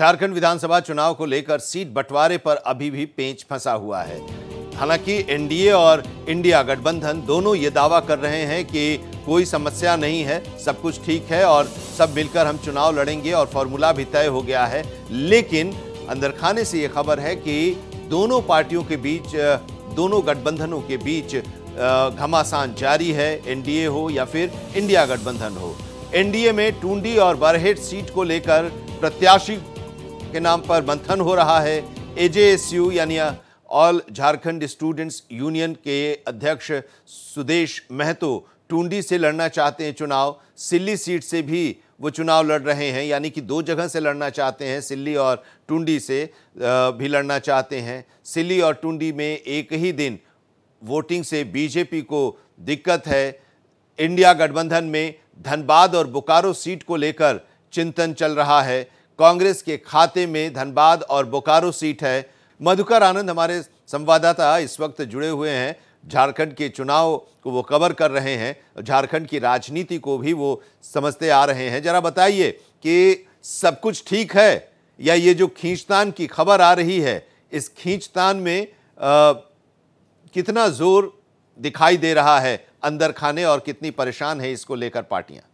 झारखंड विधानसभा चुनाव को लेकर सीट बंटवारे पर अभी भी पेंच फंसा हुआ है हालांकि एनडीए और इंडिया गठबंधन दोनों ये दावा कर रहे हैं कि कोई समस्या नहीं है सब कुछ ठीक है और सब मिलकर हम चुनाव लड़ेंगे और फॉर्मूला भी तय हो गया है लेकिन अंदर खाने से ये खबर है कि दोनों पार्टियों के बीच दोनों गठबंधनों के बीच घमासान जारी है एनडीए हो या फिर इंडिया गठबंधन हो एनडीए में टूंडी और बरहेट सीट को लेकर प्रत्याशी के नाम पर मंथन हो रहा है ए जे एस यू यानी ऑल झारखंड स्टूडेंट्स यूनियन के अध्यक्ष सुदेश महतो टूंडी से लड़ना चाहते हैं चुनाव सिल्ली सीट से भी वो चुनाव लड़ रहे हैं यानी कि दो जगह से लड़ना चाहते हैं सिल्ली और टूंडी से भी लड़ना चाहते हैं सिल्ली और टूडी में एक ही दिन वोटिंग से बीजेपी को दिक्कत है इंडिया गठबंधन में धनबाद और बोकारो सीट को लेकर चिंतन चल रहा है कांग्रेस के खाते में धनबाद और बोकारो सीट है मधुकर आनंद हमारे संवाददाता इस वक्त जुड़े हुए हैं झारखंड के चुनाव को वो कवर कर रहे हैं झारखंड की राजनीति को भी वो समझते आ रहे हैं जरा बताइए कि सब कुछ ठीक है या ये जो खींचतान की खबर आ रही है इस खींचतान में आ, कितना जोर दिखाई दे रहा है अंदर खाने और कितनी परेशान है इसको लेकर पार्टियां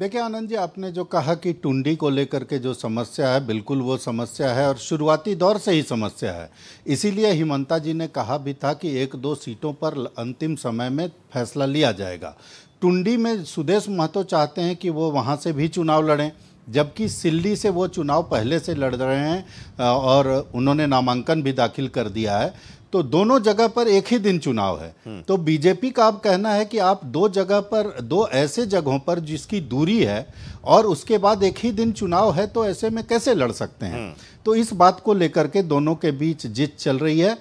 देखिए आनंद जी आपने जो कहा कि टुंडी को लेकर के जो समस्या है बिल्कुल वो समस्या है और शुरुआती दौर से ही समस्या है इसीलिए हिमंता जी ने कहा भी था कि एक दो सीटों पर अंतिम समय में फैसला लिया जाएगा टुंडी में सुदेश महतो चाहते हैं कि वो वहाँ से भी चुनाव लड़ें जबकि सिल्ली से वो चुनाव पहले से लड़ रहे हैं और उन्होंने नामांकन भी दाखिल कर दिया है तो दोनों जगह पर एक ही दिन चुनाव है हम्म। तो बीजेपी का अब कहना है कि आप दो जगह पर दो ऐसे जगहों पर जिसकी दूरी है और उसके बाद एक ही दिन चुनाव है तो ऐसे में कैसे लड़ सकते हैं हम्म। तो इस बात को लेकर के दोनों के बीच जीत चल रही है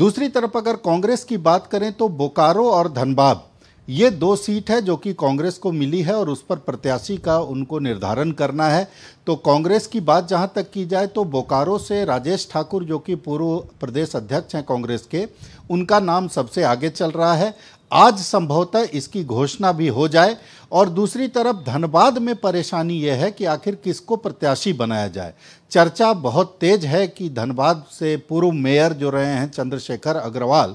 दूसरी तरफ अगर कांग्रेस की बात करें तो बोकारो और धनबाद ये दो सीट है जो कि कांग्रेस को मिली है और उस पर प्रत्याशी का उनको निर्धारण करना है तो कांग्रेस की बात जहां तक की जाए तो बोकारो से राजेश ठाकुर जो कि पूर्व प्रदेश अध्यक्ष हैं कांग्रेस के उनका नाम सबसे आगे चल रहा है आज संभवतः इसकी घोषणा भी हो जाए और दूसरी तरफ धनबाद में परेशानी यह है कि आखिर किसको प्रत्याशी बनाया जाए चर्चा बहुत तेज है कि धनबाद से पूर्व मेयर जो रहे हैं चंद्रशेखर अग्रवाल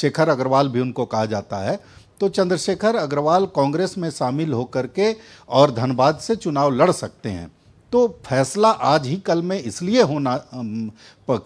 शेखर अग्रवाल भी उनको कहा जाता है तो चंद्रशेखर अग्रवाल कांग्रेस में शामिल होकर के और धनबाद से चुनाव लड़ सकते हैं तो फैसला आज ही कल में इसलिए होना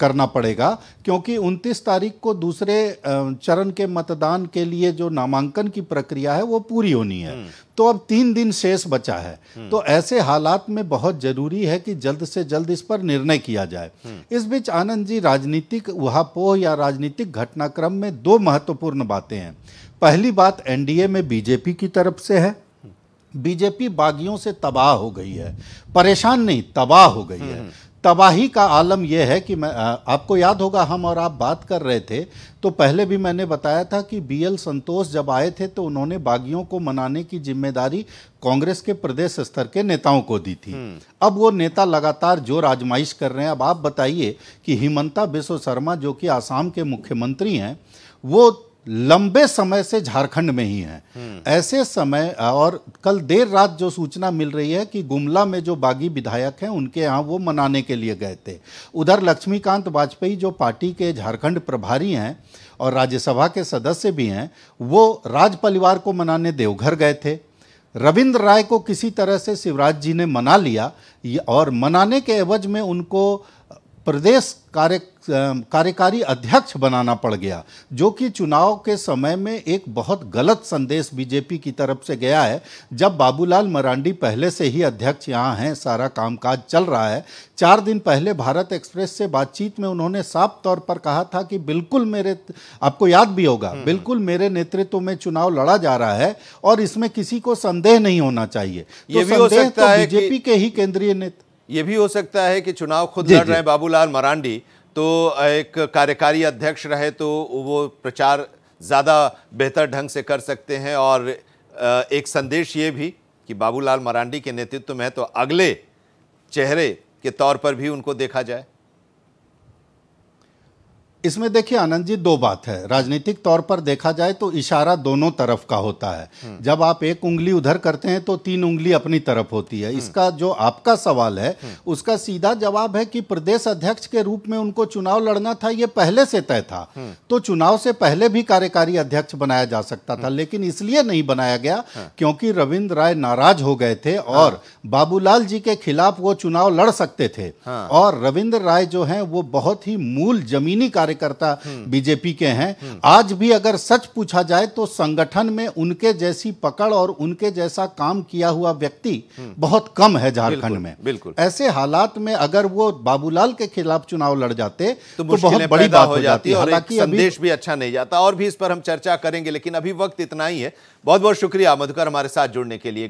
करना पड़ेगा क्योंकि 29 तारीख को दूसरे चरण के मतदान के लिए जो नामांकन की प्रक्रिया है वो पूरी होनी है हम्म। तो अब तीन दिन शेष बचा है हम्म। तो ऐसे हालात में बहुत जरूरी है कि जल्द से जल्द इस पर निर्णय किया जाए हम्म। इस बीच आनंद जी राजनीतिक उहापोह या राजनीतिक घटनाक्रम में दो महत्वपूर्ण बातें हैं पहली बात एनडीए में बीजेपी की तरफ से है बीजेपी बागियों से तबाह हो गई है परेशान नहीं तबाह हो गई है तबाही का आलम यह है कि मैं आपको याद होगा हम और आप बात कर रहे थे तो पहले भी मैंने बताया था कि बीएल संतोष जब आए थे तो उन्होंने बागियों को मनाने की जिम्मेदारी कांग्रेस के प्रदेश स्तर के नेताओं को दी थी अब वो नेता लगातार जो राजमाइश कर रहे हैं अब आप बताइए कि हिमंता बिश्व शर्मा जो कि आसाम के मुख्यमंत्री हैं वो लंबे समय से झारखंड में ही हैं हम्म। ऐसे समय और कल देर रात जो सूचना मिल रही है कि गुमला में जो बागी विधायक हैं उनके यहाँ वो मनाने के लिए गए थे उधर लक्ष्मीकांत वाजपेयी जो पार्टी के झारखंड प्रभारी हैं और राज्यसभा के सदस्य भी हैं वो राज परिवार को मनाने देवघर गए थे रविंद्र राय को किसी तरह से शिवराज जी ने मना लिया और मनाने के एवज में उनको प्रदेश कार्य कार्यकारी अध्यक्ष बनाना पड़ गया जो कि चुनाव के समय में एक बहुत गलत संदेश बीजेपी की तरफ से गया है जब बाबूलाल मरांडी पहले से ही अध्यक्ष यहाँ हैं सारा कामकाज चल रहा है चार दिन पहले भारत एक्सप्रेस से बातचीत में उन्होंने साफ तौर पर कहा था कि बिल्कुल मेरे आपको याद भी होगा हम्म। बिल्कुल मेरे नेतृत्व में चुनाव लड़ा जा रहा है और इसमें किसी को संदेह नहीं होना चाहिए ये तो भी संदेह हो सकता तो बीजेपी के ही केंद्रीय नेता ये भी हो सकता है कि चुनाव खुद लड़ रहे हैं बाबूलाल मरांडी तो एक कार्यकारी अध्यक्ष रहे तो वो प्रचार ज़्यादा बेहतर ढंग से कर सकते हैं और एक संदेश ये भी कि बाबूलाल मरांडी के नेतृत्व में तो अगले चेहरे के तौर पर भी उनको देखा जाए इसमें देखिए आनंद जी दो बात है राजनीतिक तौर पर देखा जाए तो इशारा दोनों तरफ का होता है हम्म। जब आप एक उंगली उधर करते हैं तो तीन उंगली अपनी तरफ होती है हम्म। इसका जो आपका सवाल है हम्म। उसका सीधा जवाब है कि प्रदेश अध्यक्ष के रूप में उनको चुनाव लड़ना था यह पहले से तय था तो चुनाव से पहले भी कार्यकारी अध्यक्ष बनाया जा सकता था लेकिन इसलिए नहीं बनाया गया हाँ। क्योंकि रविंद्र राय नाराज हो गए थे हाँ। और बाबूलाल जी के खिलाफ वो चुनाव लड़ सकते थे हाँ। और रविंद्र राय जो है वो बहुत ही मूल जमीनी कार्य कार्यकर्ता बीजेपी के हैं आज भी अगर सच पूछा जाए तो संगठन में उनके जैसी पकड़ और उनके जैसा काम किया हुआ व्यक्ति बहुत कम है झारखंड में बिल्कुल ऐसे हालात में अगर वो बाबूलाल के खिलाफ चुनाव लड़ जाते तो, तो बहुत बड़ी बात हो जाती है हालांकि संदेश भी अच्छा नहीं जाता और भी इस पर हम चर्चा करेंगे लेकिन अभी वक्त इतना ही है बहुत बहुत शुक्रिया मधुकर हमारे साथ जुड़ने के लिए